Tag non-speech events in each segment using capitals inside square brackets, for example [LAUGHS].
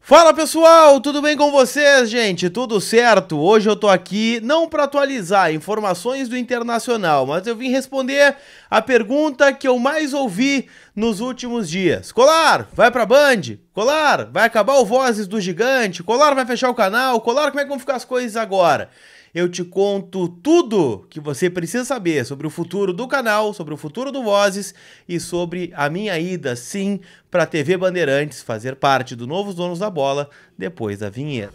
Fala pessoal, tudo bem com vocês, gente? Tudo certo? Hoje eu tô aqui não para atualizar informações do internacional, mas eu vim responder a pergunta que eu mais ouvi nos últimos dias. Colar, vai pra Band. Colar, vai acabar o Vozes do Gigante. Colar, vai fechar o canal. Colar, como é que vão ficar as coisas agora? Eu te conto tudo que você precisa saber sobre o futuro do canal, sobre o futuro do Vozes e sobre a minha ida, sim, para a TV Bandeirantes fazer parte do Novos Donos da Bola depois da vinheta.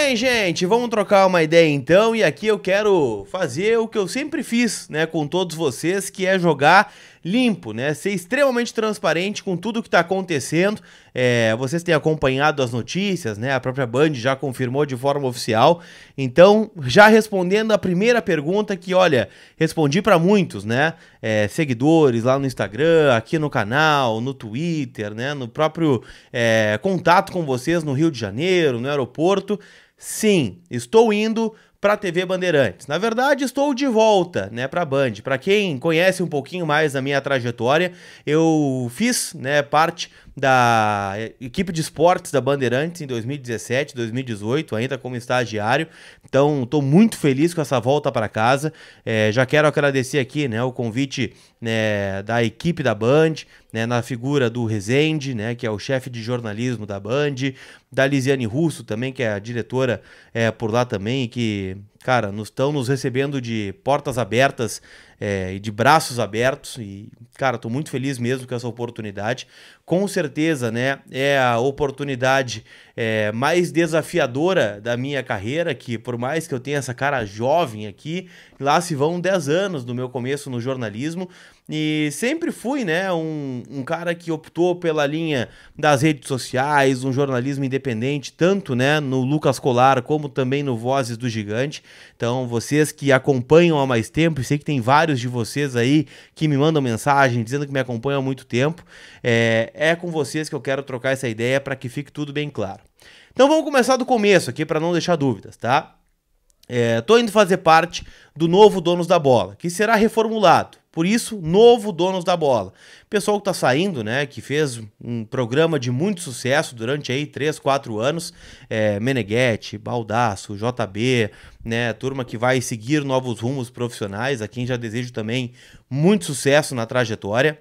bem, gente? Vamos trocar uma ideia então. E aqui eu quero fazer o que eu sempre fiz, né, com todos vocês, que é jogar limpo, né? Ser extremamente transparente com tudo que está acontecendo. É, vocês têm acompanhado as notícias, né? A própria Band já confirmou de forma oficial. Então, já respondendo a primeira pergunta que, olha, respondi para muitos, né? É, seguidores lá no Instagram, aqui no canal, no Twitter, né? No próprio é, contato com vocês no Rio de Janeiro, no aeroporto. Sim, estou indo para a TV Bandeirantes. Na verdade, estou de volta, né, para a Band. Para quem conhece um pouquinho mais a minha trajetória, eu fiz, né, parte da equipe de esportes da Bandeirantes em 2017, 2018, ainda como estagiário. Então, estou muito feliz com essa volta para casa. É, já quero agradecer aqui né, o convite né, da equipe da Band, né, na figura do Rezende, né, que é o chefe de jornalismo da Band, da Lisiane Russo também, que é a diretora é, por lá também, que, cara, estão nos recebendo de portas abertas é, e de braços abertos. E, cara, estou muito feliz mesmo com essa oportunidade. Com certeza, né? É a oportunidade é, mais desafiadora da minha carreira, que por mais que eu tenha essa cara jovem aqui, lá se vão 10 anos do meu começo no jornalismo. E sempre fui, né, um, um, cara que optou pela linha das redes sociais, um jornalismo independente, tanto, né, no Lucas Colar como também no Vozes do Gigante. Então, vocês que acompanham há mais tempo, sei que tem vários de vocês aí que me mandam mensagem dizendo que me acompanham há muito tempo, é, é com vocês que eu quero trocar essa ideia para que fique tudo bem claro. Então, vamos começar do começo aqui para não deixar dúvidas, tá? Estou é, indo fazer parte do novo Donos da Bola, que será reformulado. Por isso, novo Donos da Bola. Pessoal que está saindo, né, que fez um programa de muito sucesso durante aí 3, 4 anos, é, Meneghetti, Baldasso, JB, né, turma que vai seguir novos rumos profissionais, a quem já desejo também muito sucesso na trajetória.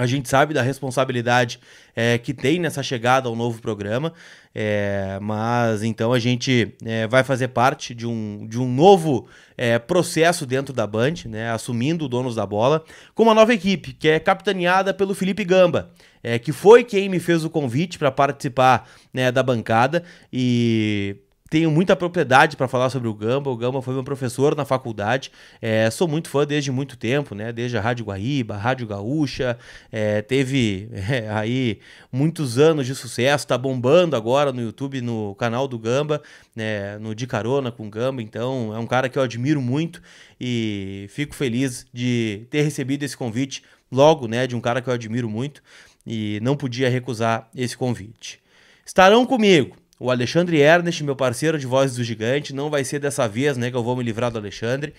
A gente sabe da responsabilidade é, que tem nessa chegada ao novo programa, é, mas então a gente é, vai fazer parte de um, de um novo é, processo dentro da Band, né, assumindo o Donos da Bola, com uma nova equipe, que é capitaneada pelo Felipe Gamba, é, que foi quem me fez o convite para participar né, da bancada e tenho muita propriedade para falar sobre o Gamba. O Gamba foi meu professor na faculdade. É, sou muito fã desde muito tempo, né? Desde a Rádio Guaíba, a Rádio Gaúcha. É, teve [LAUGHS] é, aí muitos anos de sucesso. Tá bombando agora no YouTube, no canal do Gamba, né? no De Carona com o Gamba. Então é um cara que eu admiro muito e fico feliz de ter recebido esse convite logo, né? De um cara que eu admiro muito e não podia recusar esse convite. Estarão comigo o Alexandre Ernest, meu parceiro de Vozes do Gigante, não vai ser dessa vez, né, que eu vou me livrar do Alexandre.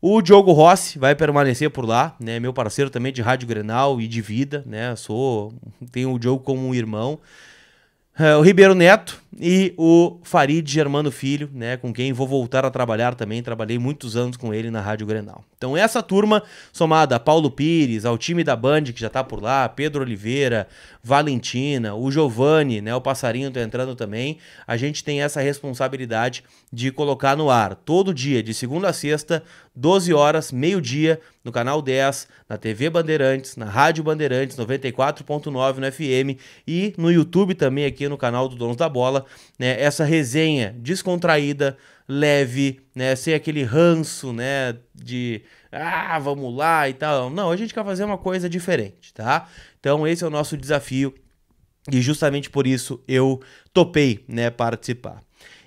O Diogo Rossi vai permanecer por lá, né? Meu parceiro também de Rádio Grenal e de vida, né? Sou tenho o Diogo como um irmão. É, o Ribeiro Neto e o Farid Germano Filho, né, com quem vou voltar a trabalhar também, trabalhei muitos anos com ele na Rádio Grenal. Então essa turma, somada a Paulo Pires, ao time da Band que já tá por lá, Pedro Oliveira, Valentina, o Giovanni, né, o passarinho tá entrando também. A gente tem essa responsabilidade de colocar no ar todo dia, de segunda a sexta, 12 horas, meio-dia, no canal 10, na TV Bandeirantes, na Rádio Bandeirantes 94.9 no FM e no YouTube também aqui no canal do Donos da Bola, né? Essa resenha descontraída, leve, né? Sem aquele ranço, né? De ah, vamos lá e tal. Não, a gente quer fazer uma coisa diferente, tá? Então esse é o nosso desafio e justamente por isso eu topei, né, participar.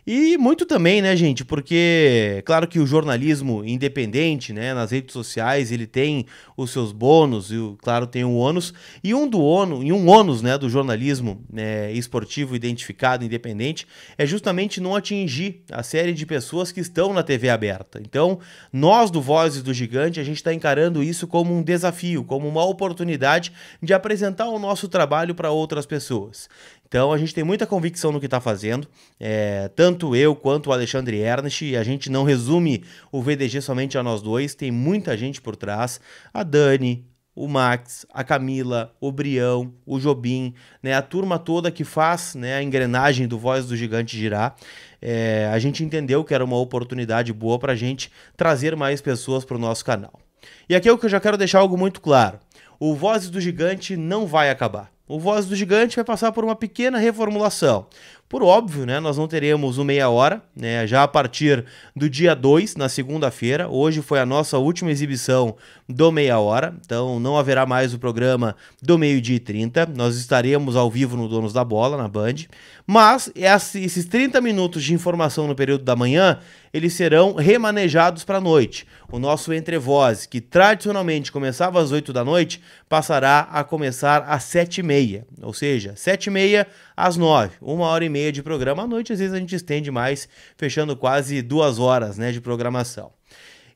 E muito também, né, gente? Porque, claro que o jornalismo independente, né, nas redes sociais, ele tem os seus bônus e, claro, tem o ônus. E um do ônus, e um ônus, né, do jornalismo né, esportivo identificado, independente, é justamente não atingir a série de pessoas que estão na TV aberta. Então, nós do Vozes do Gigante, a gente está encarando isso como um desafio, como uma oportunidade de apresentar o nosso trabalho para outras pessoas. Então a gente tem muita convicção no que está fazendo, é, tanto eu quanto o Alexandre e A gente não resume o VDG somente a nós dois, tem muita gente por trás. A Dani, o Max, a Camila, o Brião, o Jobim, né, a turma toda que faz né, a engrenagem do Voz do Gigante girar. É, a gente entendeu que era uma oportunidade boa para a gente trazer mais pessoas para o nosso canal. E aqui é o que eu já quero deixar algo muito claro: o Voz do Gigante não vai acabar. O Voz do Gigante vai passar por uma pequena reformulação. Por óbvio, né, nós não teremos o meia hora, né, já a partir do dia 2, na segunda-feira. Hoje foi a nossa última exibição do meia hora, então não haverá mais o programa do meio-dia e 30. Nós estaremos ao vivo no Donos da Bola, na Band. Mas esses 30 minutos de informação no período da manhã, eles serão remanejados para a noite. O nosso entrevoz, que tradicionalmente começava às 8 da noite, passará a começar às 7h30, ou seja, 7h30 às 9 uma hora e meia meia de programa. À noite, às vezes, a gente estende mais, fechando quase duas horas né, de programação.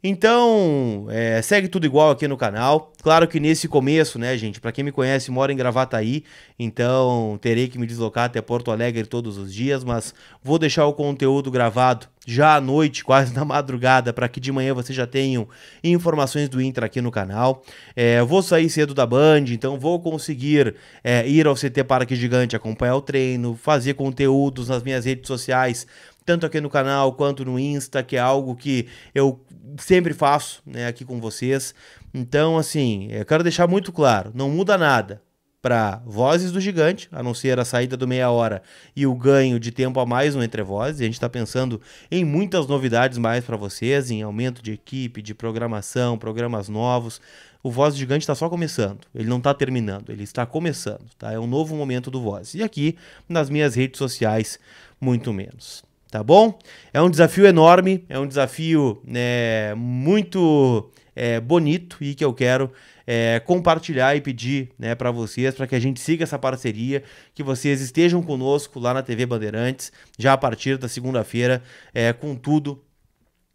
Então, é, segue tudo igual aqui no canal. Claro que nesse começo, né, gente, para quem me conhece, mora em Gravataí, então terei que me deslocar até Porto Alegre todos os dias, mas vou deixar o conteúdo gravado já à noite, [LAUGHS] quase na madrugada, para que de manhã vocês já tenham informações do Inter aqui no canal. É, vou sair cedo da Band, então vou conseguir é, ir ao CT Parque Gigante, acompanhar o treino, fazer conteúdos nas minhas redes sociais tanto aqui no canal quanto no Insta, que é algo que eu sempre faço né, aqui com vocês. Então, assim, eu quero deixar muito claro: não muda nada para Vozes do Gigante, a não ser a saída do meia hora e o ganho de tempo a mais no Entre Vozes. A gente está pensando em muitas novidades mais para vocês, em aumento de equipe, de programação, programas novos. O Voz Gigante está só começando, ele não está terminando, ele está começando, tá? É um novo momento do Voz. E aqui nas minhas redes sociais, muito menos tá bom? É um desafio enorme, é um desafio né, muito é, bonito e que eu quero é, compartilhar e pedir né, para vocês, para que a gente siga essa parceria, que vocês estejam conosco lá na TV Bandeirantes, já a partir da segunda-feira, é, com tudo.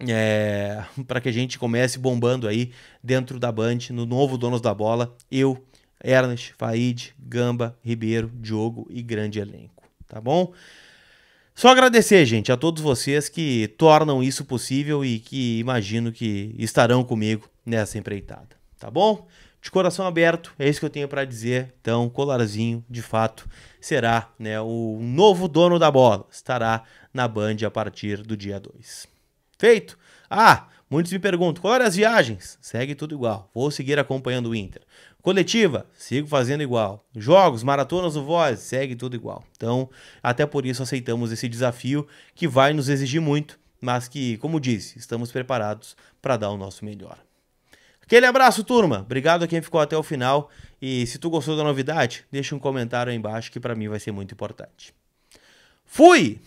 É, [LAUGHS] para que a gente comece bombando aí dentro da Band, no novo Donos da Bola, eu, Ernest, Faid, Gamba, Ribeiro, Diogo e grande elenco, tá bom? Só agradecer, gente, a todos vocês que tornam isso possível e que imagino que estarão comigo nessa empreitada, tá bom? De coração aberto, é isso que eu tenho para dizer. Então, Colarzinho, de fato, será né, o novo dono da bola. Estará na Band a partir do dia 2. Feito? Ah, Muitos me perguntam: qual é as viagens? Segue tudo igual. Vou seguir acompanhando o Inter. Coletiva, sigo fazendo igual. Jogos, maratonas do Voz, segue tudo igual. Então, até por isso aceitamos esse desafio que vai nos exigir muito, mas que, como disse, estamos preparados para dar o nosso melhor. Aquele abraço, turma. Obrigado a quem ficou até o final. E se tu gostou da novidade, deixa um comentário aí embaixo que para mim vai ser muito importante. Fui!